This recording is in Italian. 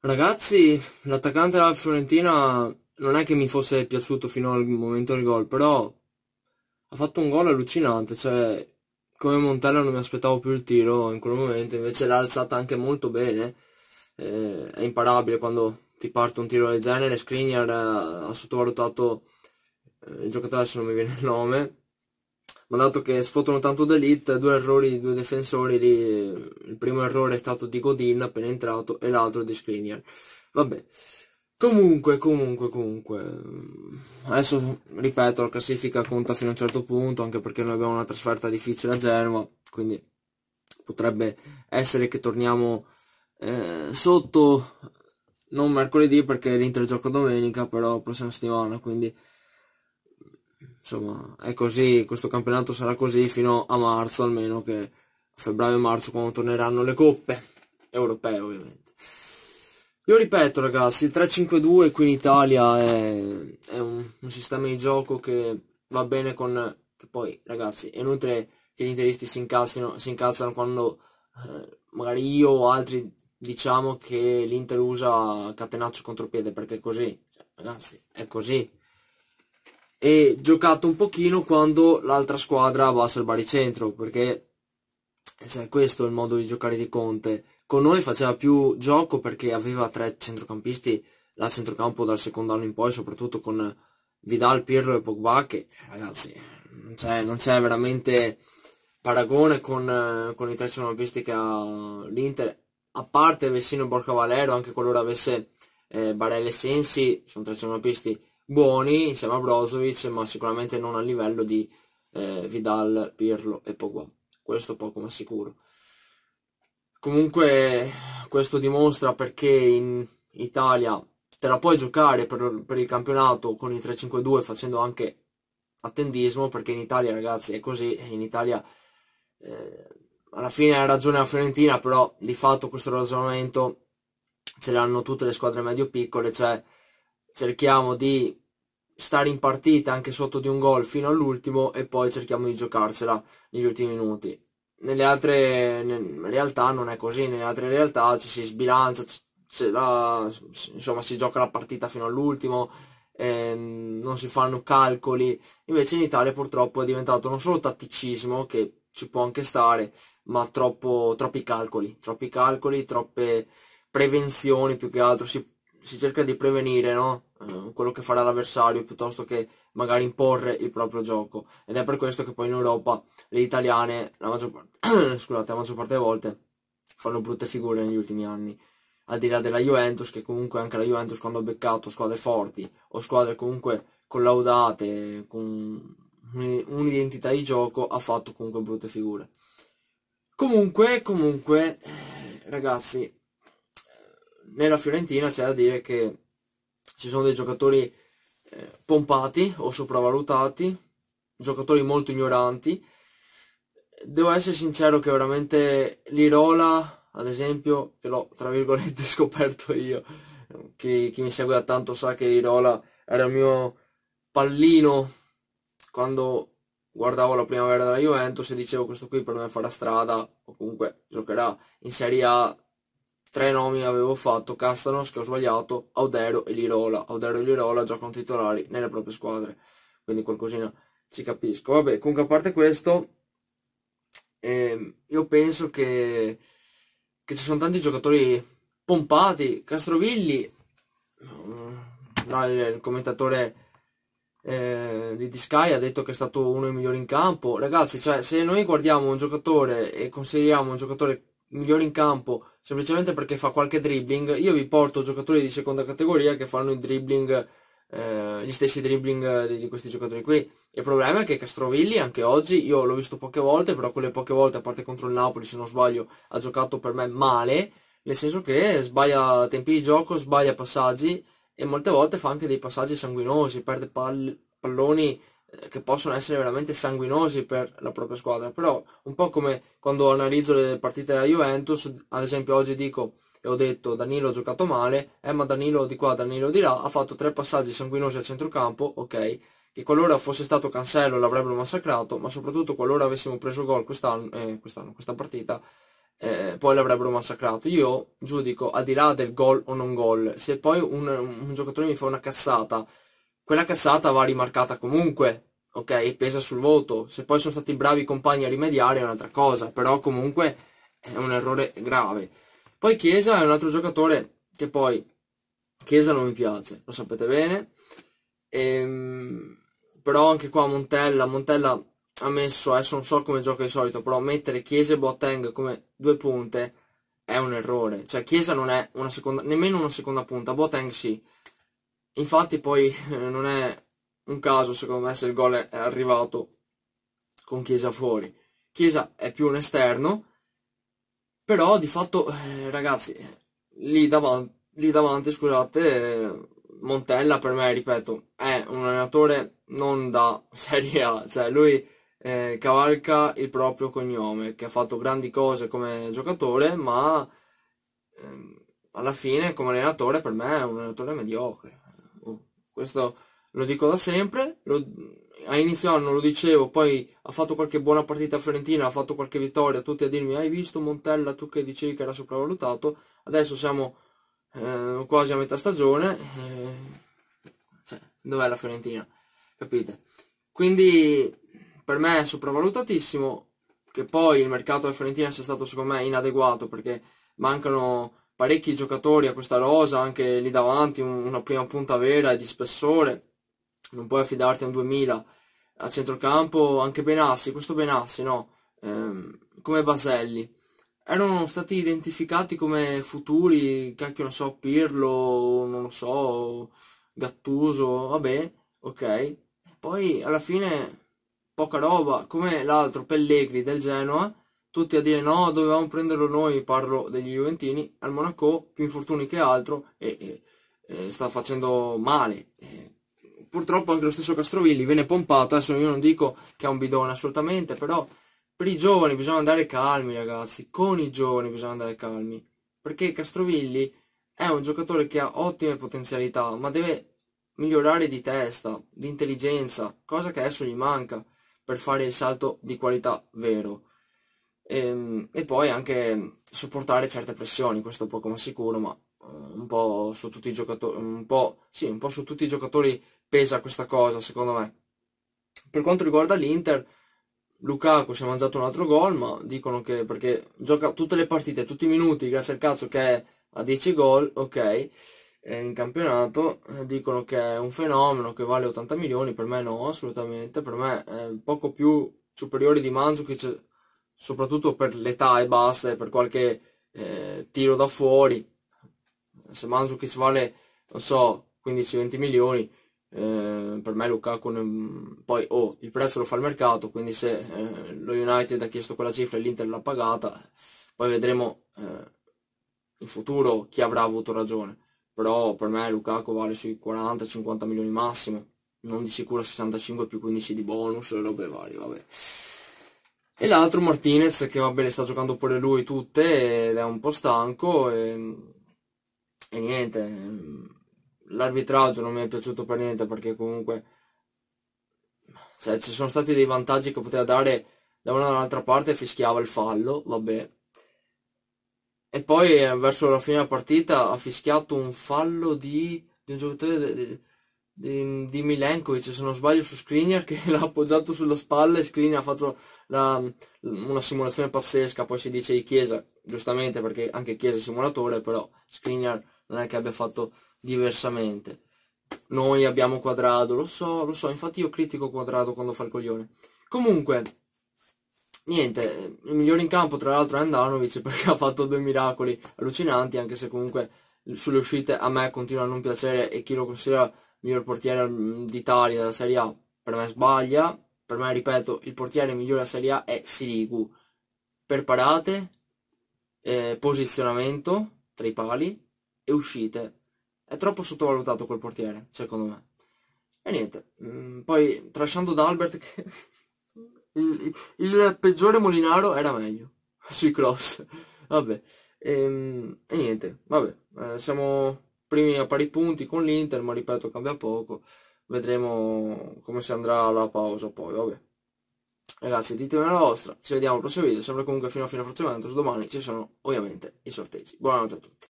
Ragazzi, l'attaccante della Fiorentina non è che mi fosse piaciuto fino al momento del gol, però ha fatto un gol allucinante, cioè come Montella non mi aspettavo più il tiro in quel momento, invece l'ha alzata anche molto bene, eh, è imparabile quando ti parte un tiro del genere, Skriniar ha sottovalutato eh, il giocatore, adesso non mi viene il nome, ma dato che sfottono tanto d'elite, due errori di due difensori lì, il primo errore è stato di Godin appena entrato e l'altro di Skriniar. Vabbè. Comunque, comunque, comunque, adesso ripeto, la classifica conta fino a un certo punto, anche perché noi abbiamo una trasferta difficile a Genova, quindi potrebbe essere che torniamo eh, sotto, non mercoledì perché l'Inter gioca domenica, però prossima settimana, quindi insomma è così, questo campionato sarà così fino a marzo almeno che a febbraio e marzo quando torneranno le coppe europee ovviamente. Io ripeto ragazzi, il 3-5-2 qui in Italia è, è un, un, sistema di gioco che va bene con... che poi ragazzi è inutile che gli interisti si, incazzino, si incazzano quando eh, magari io o altri diciamo che l'Inter usa catenaccio contropiede perché è così, cioè, ragazzi è così, e giocato un pochino quando l'altra squadra abbassa il baricentro perché cioè, questo è il modo di giocare di Conte con noi faceva più gioco perché aveva tre centrocampisti la centrocampo dal secondo anno in poi soprattutto con Vidal, Pirlo e Pogba che ragazzi non c'è, veramente paragone con, con i tre centrocampisti che ha l'Inter a parte Vessino e Borca Valero anche qualora avesse eh, Barella e Sensi sono tre centrocampisti buoni insieme a Brozovic, ma sicuramente non a livello di eh, Vidal, Pirlo e Pogba. Questo poco ma sicuro. Comunque questo dimostra perché in Italia te la puoi giocare per, per il campionato con il 3-5-2 facendo anche attendismo, perché in Italia ragazzi è così, in Italia... Eh, alla fine ha ragione la Fiorentina, però di fatto questo ragionamento ce l'hanno tutte le squadre medio-piccole, cioè cerchiamo di stare in partita anche sotto di un gol fino all'ultimo e poi cerchiamo di giocarcela negli ultimi minuti. Nelle altre realtà non è così, nelle altre realtà ci si sbilancia, la, insomma si gioca la partita fino all'ultimo, ehm, non si fanno calcoli. Invece in Italia purtroppo è diventato non solo tatticismo, che ci può anche stare, ma troppo, troppi calcoli, troppi calcoli, troppe prevenzioni più che altro, si, si cerca di prevenire, no? Eh, quello che farà l'avversario piuttosto che magari imporre il proprio gioco ed è per questo che poi in Europa le italiane la maggior parte, scusate, la maggior parte delle volte fanno brutte figure negli ultimi anni al di là della Juventus che comunque anche la Juventus quando ha beccato squadre forti o squadre comunque collaudate con un'identità di gioco ha fatto comunque brutte figure comunque comunque ragazzi nella Fiorentina c'è da dire che ci sono dei giocatori eh, pompati o sopravvalutati, giocatori molto ignoranti. Devo essere sincero che veramente l'Irola, ad esempio, che l'ho tra virgolette scoperto io, chi, chi mi segue da tanto sa che l'Irola era il mio pallino quando guardavo la primavera della Juventus e dicevo questo qui per me fa la strada o comunque giocherà in Serie A tre nomi avevo fatto, Castanos che ho sbagliato, Audero e Lirola. Audero e Lirola giocano titolari nelle proprie squadre, quindi qualcosina ci capisco. Vabbè, comunque a parte questo, eh, io penso che, che, ci sono tanti giocatori pompati. Castrovilli, no, il commentatore eh, di Sky ha detto che è stato uno dei migliori in campo. Ragazzi, cioè, se noi guardiamo un giocatore e consideriamo un giocatore migliore in campo semplicemente perché fa qualche dribbling, io vi porto giocatori di seconda categoria che fanno i dribbling, eh, gli stessi dribbling di questi giocatori qui. Il problema è che Castrovilli, anche oggi, io l'ho visto poche volte, però quelle poche volte, a parte contro il Napoli, se non sbaglio, ha giocato per me male, nel senso che sbaglia tempi di gioco, sbaglia passaggi e molte volte fa anche dei passaggi sanguinosi, perde pall- palloni eh, che possono essere veramente sanguinosi per la propria squadra, però un po' come quando analizzo le partite della Juventus, ad esempio oggi dico e ho detto Danilo ha giocato male, eh ma Danilo di qua, Danilo di là, ha fatto tre passaggi sanguinosi a centrocampo, ok, che qualora fosse stato Cancello l'avrebbero massacrato, ma soprattutto qualora avessimo preso gol quest'anno, eh, quest'anno questa partita, eh, poi l'avrebbero massacrato. Io giudico al di là del gol o non gol, se poi un, un giocatore mi fa una cazzata quella cazzata va rimarcata comunque, ok? pesa sul voto. Se poi sono stati bravi i compagni a rimediare è un'altra cosa, però comunque è un errore grave. Poi Chiesa è un altro giocatore che poi Chiesa non mi piace, lo sapete bene. Ehm, però anche qua Montella, Montella ha messo, adesso non so come gioca di solito, però mettere Chiesa e Boateng come due punte è un errore. Cioè Chiesa non è una seconda, nemmeno una seconda punta, Boateng sì. Infatti poi eh, non è un caso secondo me se il gol è arrivato con Chiesa fuori. Chiesa è più un esterno, però di fatto eh, ragazzi, lì davanti, lì davanti scusate, eh, Montella per me, ripeto, è un allenatore non da Serie A, cioè lui eh, cavalca il proprio cognome, che ha fatto grandi cose come giocatore, ma ehm, alla fine come allenatore per me è un allenatore mediocre questo lo dico da sempre, lo, a inizio anno lo dicevo, poi ha fatto qualche buona partita a Fiorentina, ha fatto qualche vittoria, tutti a dirmi hai visto Montella, tu che dicevi che era sopravvalutato, adesso siamo eh, quasi a metà stagione, eh, cioè, dov'è la Fiorentina? Capite? Quindi per me è sopravvalutatissimo, che poi il mercato della Fiorentina sia stato secondo me inadeguato perché mancano parecchi giocatori a questa rosa, anche lì davanti, una prima punta vera e di spessore, non puoi affidarti a un 2000. A centrocampo anche Benassi, questo Benassi, no? Ehm, come Baselli. Erano stati identificati come futuri, cacchio non so, Pirlo, non lo so, Gattuso, vabbè, ok. Poi alla fine poca roba, come l'altro Pellegri del Genoa, tutti a dire no, dovevamo prenderlo noi, parlo degli Juventini, al Monaco più infortuni che altro e, e, e sta facendo male. E, purtroppo anche lo stesso Castrovilli viene pompato, adesso io non dico che è un bidone assolutamente, però per i giovani bisogna andare calmi ragazzi, con i giovani bisogna andare calmi, perché Castrovilli è un giocatore che ha ottime potenzialità, ma deve migliorare di testa, di intelligenza, cosa che adesso gli manca per fare il salto di qualità vero e, ehm, e poi anche sopportare certe pressioni, questo un po' come sicuro, ma eh, un po' su tutti i giocatori, un po', sì, un po' su tutti i giocatori pesa questa cosa, secondo me. Per quanto riguarda l'Inter, Lukaku si è mangiato un altro gol, ma dicono che perché gioca tutte le partite, tutti i minuti, grazie al cazzo che è a 10 gol, ok, in campionato, eh, dicono che è un fenomeno, che vale 80 milioni, per me no, assolutamente, per me è poco più superiore di Mandzukic soprattutto per l'età e basta, e per qualche eh, tiro da fuori. Se Manzukic vale, non so, 15-20 milioni, eh, per me Lukaku ne... poi oh, il prezzo lo fa il mercato quindi se eh, lo United ha chiesto quella cifra e l'Inter l'ha pagata poi vedremo eh, in futuro chi avrà avuto ragione però per me Lukaku vale sui 40-50 milioni massimo non di sicuro 65 più 15 di bonus e robe varie vabbè e l'altro Martinez che va bene, sta giocando pure lui tutte ed è un po' stanco e, e niente, l'arbitraggio non mi è piaciuto per niente perché comunque cioè, ci sono stati dei vantaggi che poteva dare da una all'altra parte fischiava il fallo, vabbè. E poi eh, verso la fine della partita ha fischiato un fallo di, di un giocatore di, di Milenkovic, se non sbaglio, su Skriniar che l'ha appoggiato sulla spalla e Skriniar ha fatto la, una simulazione pazzesca. Poi si dice di Chiesa, giustamente perché anche Chiesa è simulatore, però Skriniar non è che abbia fatto diversamente. Noi abbiamo quadrato, lo so, lo so, infatti io critico quadrato quando fa il coglione. Comunque, niente, il migliore in campo tra l'altro è Andanovic perché ha fatto due miracoli allucinanti, anche se comunque sulle uscite a me continua a non piacere e chi lo considera miglior portiere mm, d'Italia della Serie A, per me sbaglia, per me ripeto, il portiere migliore della Serie A è Sirigu, per parate, eh, posizionamento tra i pali e uscite. È troppo sottovalutato quel portiere, secondo me. E niente, mm, poi trasciando D'Albert che... il, il, peggiore Molinaro era meglio sui cross. Vabbè. E, ehm, e niente, vabbè, eh, siamo primi a pari punti con l'Inter, ma ripeto cambia poco, vedremo come si andrà la pausa poi, vabbè. Ragazzi, ditemi la vostra, ci vediamo al prossimo video, sempre comunque fino a fine approcciamento, domani ci sono ovviamente i sorteggi. Buonanotte a tutti.